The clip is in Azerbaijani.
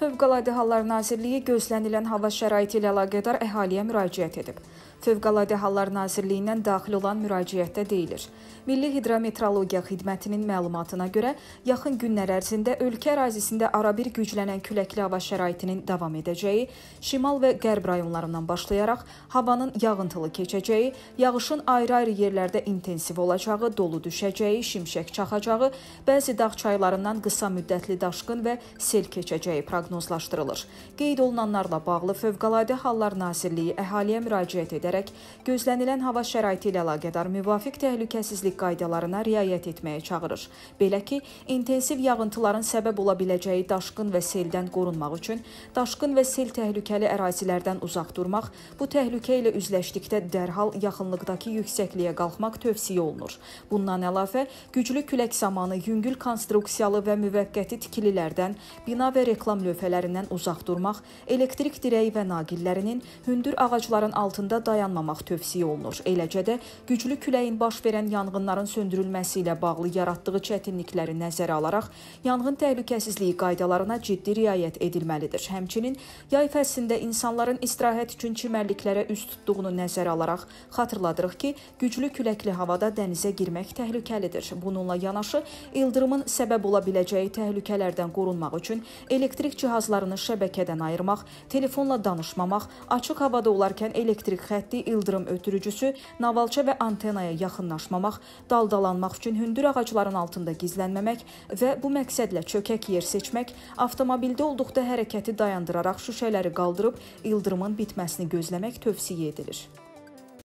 Fövqəladə Hallar Nazirliyi gözlənilən hava şəraiti ilə əlaqədar əhaliyə müraciət edib. Fövqəladə Hallar Nazirliyindən daxil olan müraciətdə deyilir. Milli Hidrometeorologiya Xidmətinin məlumatına görə, yaxın günlər ərzində ölkə ərazisində arabir güclənən küləkli hava şəraitinin davam edəcəyi, şimal və qərb rayonlarından başlayaraq havanın yağıntılı keçəcəyi, yağışın ayrı-ayrı yerlərdə intensiv olacağı, dolu düşəcəyi, şimşək çaxacağı, bəzi dağ çaylarından qısa müddətli daşqın və sel keçəcəyi proqnozlanır proqnozlaşdırılır. Qeyd olunanlarla bağlı Fövqəladə Hallar Nazirliyi əhaliyə müraciət edərək gözlənilən hava şəraiti ilə əlaqədar müvafiq təhlükəsizlik qaydalarına riayət etməyə çağırır. Belə ki, intensiv yağıntıların səbəb ola biləcəyi daşqın və seldən qorunmaq üçün daşqın və sel təhlükəli ərazilərdən uzaq durmaq, bu təhlükə ilə üzləşdikdə dərhal yaxınlıqdakı yüksəkliyə qalxmaq tövsiyə olunur. Bundan əlavə, güclü külək zamanı yüngül konstruksiyalı və müvəqqəti tikililərdən, bina və reklam lövhələri lövhələrindən uzaq durmaq, elektrik dirəyi və naqillərinin hündür ağacların altında dayanmamaq tövsiyə olunur. Eləcə də güclü küləyin baş verən yanğınların söndürülməsi ilə bağlı yaratdığı çətinlikləri nəzərə alaraq yanğın təhlükəsizliyi qaydalarına ciddi riayət edilməlidir. Həmçinin yay fəslində insanların istirahət üçün çimərliklərə üz tutduğunu nəzərə alaraq xatırladırıq ki, güclü küləkli havada dənizə girmək təhlükəlidir. Bununla yanaşı ildırımın səbəb ola biləcəyi təhlükələrdən qorunmaq üçün elektrik cihazlarının cihazlarını şəbəkədən ayırmaq, telefonla danışmamaq, açıq havada olarkən elektrik xətti, ildırım ötürücüsü, navalça və antenaya yaxınlaşmamaq, daldalanmaq üçün hündür ağacların altında gizlənməmək və bu məqsədlə çökək yer seçmək, avtomobildə olduqda hərəkəti dayandıraraq şüşələri qaldırıb ildırımın bitməsini gözləmək tövsiyə edilir.